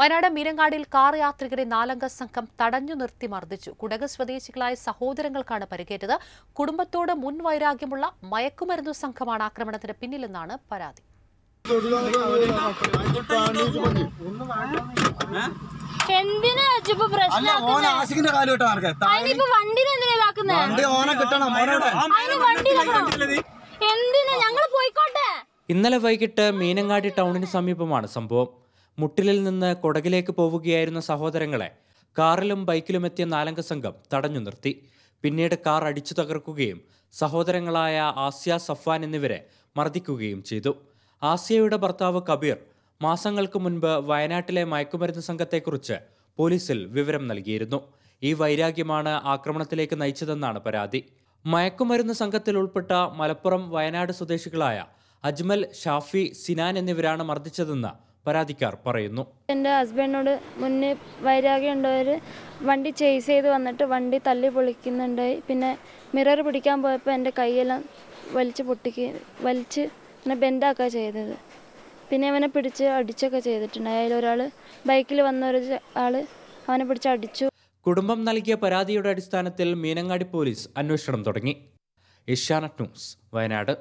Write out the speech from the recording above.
Wayanad മീനങ്ങാടിയിൽ car യാത്രികരെ നാലംഗ സംഘം തടഞ്ഞു നിർത്തി മർദ്ദിച്ചു കുടക് സ്വദേശികളായ സഹോദരങ്ങൾക്കാണ് പരിക്കേറ്റത് കുടുംബത്തോട് മുൻ വൈരാഗ്യമുള്ള മയക്കുമരുന്നു സംഘമാണ് ആക്രമണത്തിന് പിന്നിലെന്നാണ് പരാതി എന്തിനാ ഇന്നലെ വൈകിട്ട് മീനങ്ങാടി ടൗണിന് സമീപമാണ് സംഭവം മുട്ടിലിൽ നിന്ന് കൊടകിലേക്ക് പോവുകയായിരുന്ന സഹോദരങ്ങളെ കാറിലും ബൈക്കിലും എത്തിയ നാലംഗ സംഘം തടഞ്ഞു നിർത്തി പിന്നീട് കാർ അടിച്ചു തകർക്കുകയും സഹോദരങ്ങളായ ആസിയ സഫ്വാൻ എന്നിവരെ മർദ്ദിക്കുകയും ചെയ്തു ആസിയയുടെ ഭർത്താവ് കബീർ മാസങ്ങൾക്ക് മുൻപ് വയനാട്ടിലെ മയക്കുമരുന്ന് സംഘത്തെക്കുറിച്ച് പോലീസിൽ വിവരം നൽകിയിരുന്നു ഈ വൈരാഗ്യമാണ് ആക്രമണത്തിലേക്ക് നയിച്ചതെന്നാണ് പരാതി മയക്കുമരുന്ന് സംഘത്തിൽ ഉൾപ്പെട്ട മലപ്പുറം വയനാട് സ്വദേശികളായ അജ്മൽ ഷാഫി സിനാൻ എന്നിവരാണ് മർദ്ദിച്ചതെന്ന് പരാതിക്കാർ പറയുന്നു എൻ്റെ ഹസ്ബൻഡിനോട് മുന്നേ വൈരാഗ്യം ഉണ്ടായവർ വണ്ടി ചേസ് ചെയ്ത് വന്നിട്ട് വണ്ടി തല്ലി പൊളിക്കുന്നുണ്ടായി പിന്നെ മിറർ പിടിക്കാൻ പോയപ്പോൾ എൻ്റെ കൈയെല്ലാം വലിച്ച് പൊട്ടിക്ക് വലിച്ച് പിന്നെ ബെൻഡാക്കുക ചെയ്തത് പിന്നെ അവനെ പിടിച്ച് അടിച്ചൊക്കെ ചെയ്തിട്ടുണ്ട് ഒരാൾ ബൈക്കിൽ വന്ന ഒരു ആൾ അവനെ പിടിച്ച് അടിച്ചു കുടുംബം നൽകിയ പരാതിയുടെ അടിസ്ഥാനത്തിൽ മീനങ്ങാടി പോലീസ് അന്വേഷണം തുടങ്ങി ഏഷ്യാനെറ്റ് ന്യൂസ് വയനാട്